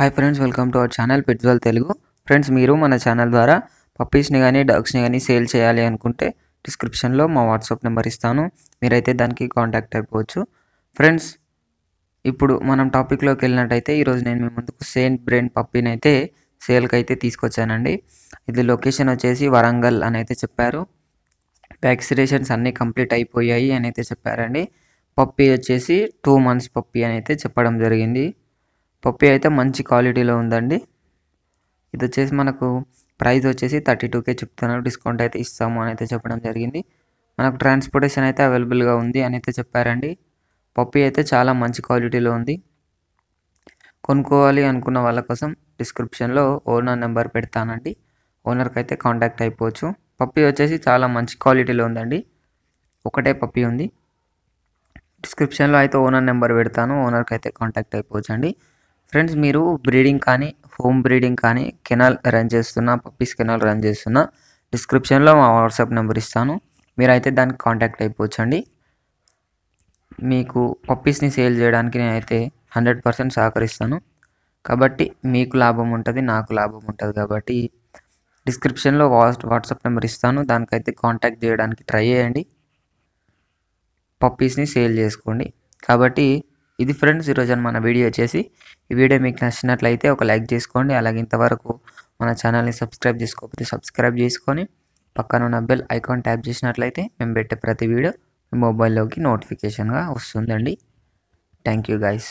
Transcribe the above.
hi friends welcome to our channel పెట్వల్ Telugu friends మీరు మన ఛానల్ ద్వారా పప్పీస్ని కానీ డగ్స్ని కానీ సేల్ చేయాలి అనుకుంటే డిస్క్రిప్షన్లో మా వాట్సాప్ నెంబర్ ఇస్తాను మీరైతే దానికి కాంటాక్ట్ అయిపోవచ్చు ఫ్రెండ్స్ ఇప్పుడు మనం టాపిక్లోకి వెళ్ళినట్టయితే ఈరోజు నేను మీ ముందుకు సెయింట్ బ్రెయిన్ పప్పీని అయితే సేల్కి అయితే తీసుకొచ్చానండి ఇది లొకేషన్ వచ్చేసి వరంగల్ అని అయితే చెప్పారు వ్యాక్సినేషన్స్ అన్నీ కంప్లీట్ అయిపోయాయి అని అయితే చెప్పారండి పప్పీ వచ్చేసి టూ మంత్స్ పప్పీ అని అయితే చెప్పడం జరిగింది పప్పి అయితే మంచి క్వాలిటీలో ఉందండి ఇది వచ్చేసి మనకు ప్రైస్ వచ్చేసి థర్టీ టూకే చెప్తున్నారు డిస్కౌంట్ అయితే ఇస్తాము అని అయితే చెప్పడం జరిగింది మనకు ట్రాన్స్పోర్టేషన్ అయితే అవైలబుల్గా ఉంది అని అయితే చెప్పారండి పప్పి అయితే చాలా మంచి క్వాలిటీలో ఉంది కొనుక్కోవాలి అనుకున్న వాళ్ళ కోసం డిస్క్రిప్షన్లో ఓనర్ నెంబర్ పెడతానండి ఓనర్కి అయితే కాంటాక్ట్ అయిపోవచ్చు పప్పి వచ్చేసి చాలా మంచి క్వాలిటీలో ఉందండి ఒకటే పప్పి ఉంది డిస్క్రిప్షన్లో అయితే ఓనర్ నెంబర్ పెడతాను ఓనర్కి అయితే కాంటాక్ట్ అండి ఫ్రెండ్స్ మీరు బ్రీడింగ్ కానీ హోమ్ బ్రీడింగ్ కానీ కెనాల్ రన్ చేస్తున్నా పప్పీస్ కెనాల్ రన్ చేస్తున్నా డిస్క్రిప్షన్లో మా వాట్సాప్ నెంబర్ ఇస్తాను మీరైతే దానికి కాంటాక్ట్ అయిపోవచ్చండి మీకు పప్పీస్ని సేల్ చేయడానికి నేనైతే హండ్రెడ్ పర్సెంట్ సహకరిస్తాను కాబట్టి మీకు లాభం ఉంటుంది నాకు లాభం ఉంటుంది కాబట్టి డిస్క్రిప్షన్లో వాట్స్ వాట్సాప్ నెంబర్ ఇస్తాను దానికైతే కాంటాక్ట్ చేయడానికి ట్రై చేయండి పప్పీస్ని సేల్ చేసుకోండి కాబట్టి ఇది ఫ్రెండ్స్ ఈరోజు మన వీడియో వచ్చేసి ఈ వీడియో మీకు నచ్చినట్లయితే ఒక లైక్ చేసుకోండి అలాగే ఇంతవరకు మన ఛానల్ని సబ్స్క్రైబ్ చేసుకోకపోతే సబ్స్క్రైబ్ చేసుకొని పక్కన ఉన్న బెల్ ఐకాన్ ట్యాప్ చేసినట్లయితే మేము పెట్టే ప్రతి వీడియో మొబైల్లోకి నోటిఫికేషన్గా వస్తుందండి థ్యాంక్ యూ గైస్